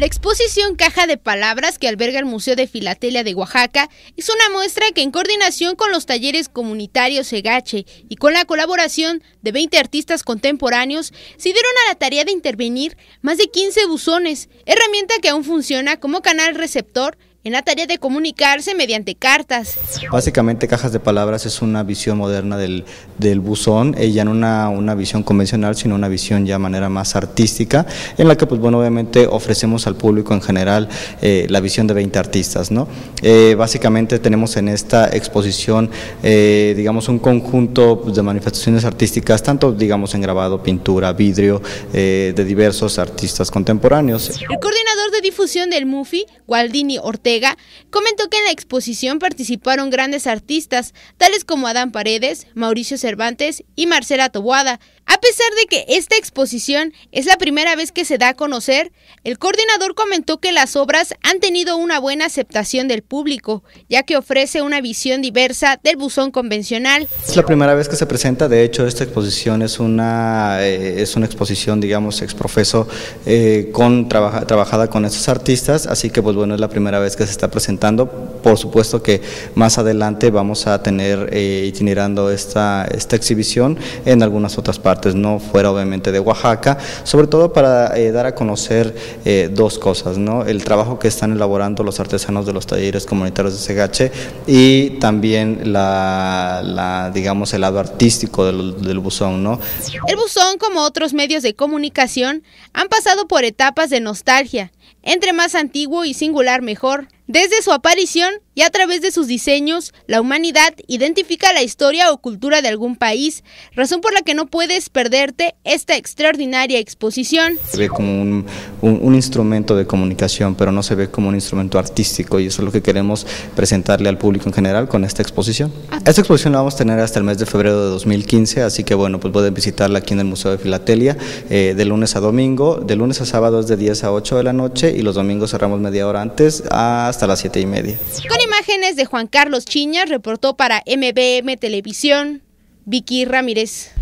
La exposición Caja de Palabras que alberga el Museo de Filatelia de Oaxaca es una muestra que en coordinación con los talleres comunitarios Segache y con la colaboración de 20 artistas contemporáneos se dieron a la tarea de intervenir más de 15 buzones, herramienta que aún funciona como canal receptor en la tarea de comunicarse mediante cartas. Básicamente Cajas de Palabras es una visión moderna del, del buzón, ella eh, no una, una visión convencional, sino una visión ya de manera más artística, en la que pues bueno, obviamente ofrecemos al público en general eh, la visión de 20 artistas. ¿no? Eh, básicamente tenemos en esta exposición, digamos, un conjunto pues, de manifestaciones artísticas, tanto digamos en grabado, pintura, vidrio, de diversos artistas contemporáneos. El coordinador de difusión del MUFI, Gualdini Ortega, comentó que en la exposición participaron grandes artistas, tales como Adán Paredes, Mauricio Cervantes y Marcela Toboada. A pesar de que esta exposición es la primera vez que se da a conocer, el coordinador comentó que las obras han tenido una buena aceptación del público, ya que ofrece una visión diversa del buzón convencional. Es la primera vez que se presenta, de hecho esta exposición es una, eh, es una exposición, digamos, exprofeso, eh, con, trabajada con estos artistas, así que pues bueno, es la primera vez que se está presentando. Por supuesto que más adelante vamos a tener eh, itinerando esta, esta exhibición en algunas otras partes, no fuera obviamente de Oaxaca, sobre todo para eh, dar a conocer eh, dos cosas, ¿no? el trabajo que están elaborando los artesanos de los talleres comunitarios de Segache y también la, digamos, el lado artístico del, del buzón. ¿no? El buzón, como otros medios de comunicación, han pasado por etapas de nostalgia entre más antiguo y singular mejor. Desde su aparición, y a través de sus diseños, la humanidad identifica la historia o cultura de algún país, razón por la que no puedes perderte esta extraordinaria exposición. Se ve como un, instrumento de comunicación, pero no se ve como un instrumento artístico y eso es lo que queremos presentarle al público en general con esta exposición. Ah. Esta exposición la vamos a tener hasta el mes de febrero de 2015, así que bueno, pues pueden visitarla aquí en el Museo de Filatelia eh, de lunes a domingo, de lunes a sábado de 10 a 8 de la noche y los domingos cerramos media hora antes hasta las 7 y media imágenes de Juan Carlos Chiñas reportó para MBM Televisión Vicky Ramírez.